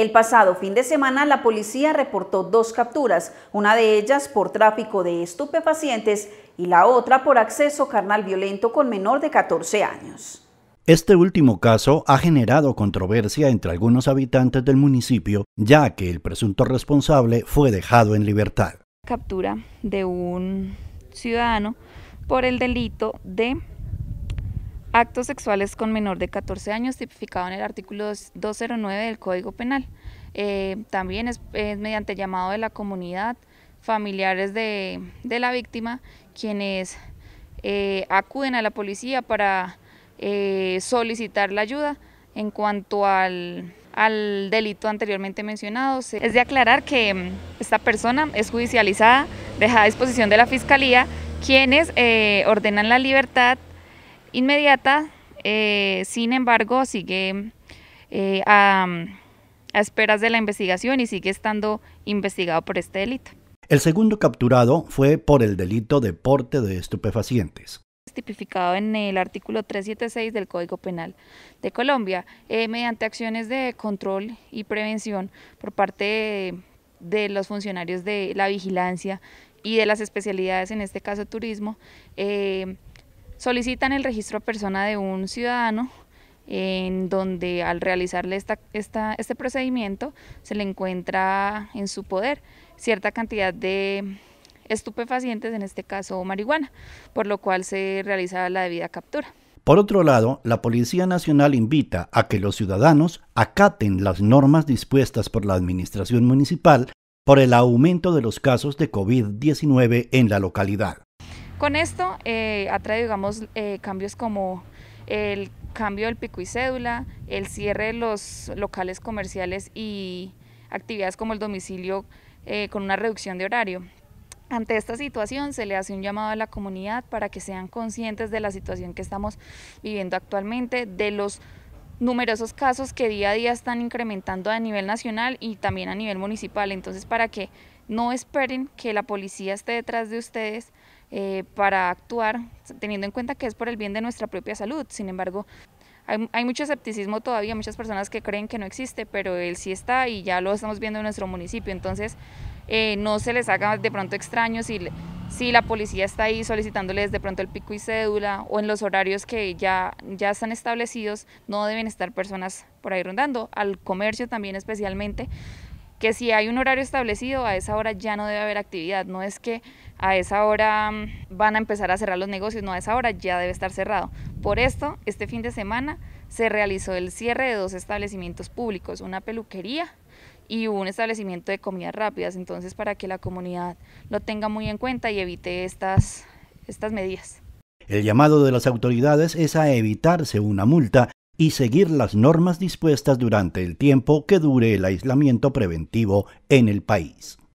El pasado fin de semana la policía reportó dos capturas, una de ellas por tráfico de estupefacientes y la otra por acceso carnal violento con menor de 14 años. Este último caso ha generado controversia entre algunos habitantes del municipio, ya que el presunto responsable fue dejado en libertad. Captura de un ciudadano por el delito de actos sexuales con menor de 14 años tipificado en el artículo 209 del Código Penal. Eh, también es, mediante llamado de la comunidad, familiares de, la víctima, quienes eh, acuden a la policía para eh, solicitar la ayuda en cuanto al, delito anteriormente mencionado. es de aclarar que mm, esta persona es judicializada, dejada a disposición de la Fiscalía, quienes ordenan la libertad inmediata, eh, sin embargo, sigue eh, a, esperas de la investigación y sigue estando investigado por este delito. El segundo capturado fue por el delito de porte de estupefacientes tipificado en el artículo 376 del Código Penal de Colombia, eh, mediante acciones de control y prevención por parte de, los funcionarios de la vigilancia y de las especialidades, en este caso turismo, solicitan el registro a persona de un ciudadano en donde al realizarle este procedimiento se le encuentra en su poder cierta cantidad de estupefacientes, en este caso marihuana, por lo cual se realiza la debida captura. Por otro lado, la Policía Nacional invita a que los ciudadanos acaten las normas dispuestas por la Administración Municipal por el aumento de los casos de COVID-19 en la localidad. Con esto eh, ha traído, digamos, eh, cambios como el cambio del pico y cédula, el cierre de los locales comerciales y actividades como el domicilio eh, con una reducción de horario. Ante esta situación se le hace un llamado a la comunidad para que sean conscientes de la situación que estamos viviendo actualmente, de los numerosos casos que día a día están incrementando a nivel nacional y también a nivel municipal. Entonces, para que no esperen que la policía esté detrás de ustedes, eh, para actuar, teniendo en cuenta que es por el bien de nuestra propia salud. Sin embargo, hay, mucho escepticismo todavía, muchas personas que creen que no existe, pero él sí está y ya lo estamos viendo en nuestro municipio. Entonces, eh, no se les haga de pronto extraños si, si la policía está ahí solicitándoles de pronto el pico y cédula o en los horarios que ya, ya están establecidos, no deben estar personas por ahí rondando. Al comercio también especialmente que si hay un horario establecido, a esa hora ya no debe haber actividad. No es que a esa hora mm, van a empezar a cerrar los negocios, no a esa hora ya debe estar cerrado. Por esto, este fin de semana se realizó el cierre de dos establecimientos públicos, una peluquería y un establecimiento de comidas rápidas, entonces para que la comunidad lo tenga muy en cuenta y evite estas, estas medidas. El llamado de las autoridades es a evitarse una multa y seguir las normas dispuestas durante el tiempo que dure el aislamiento preventivo en el país.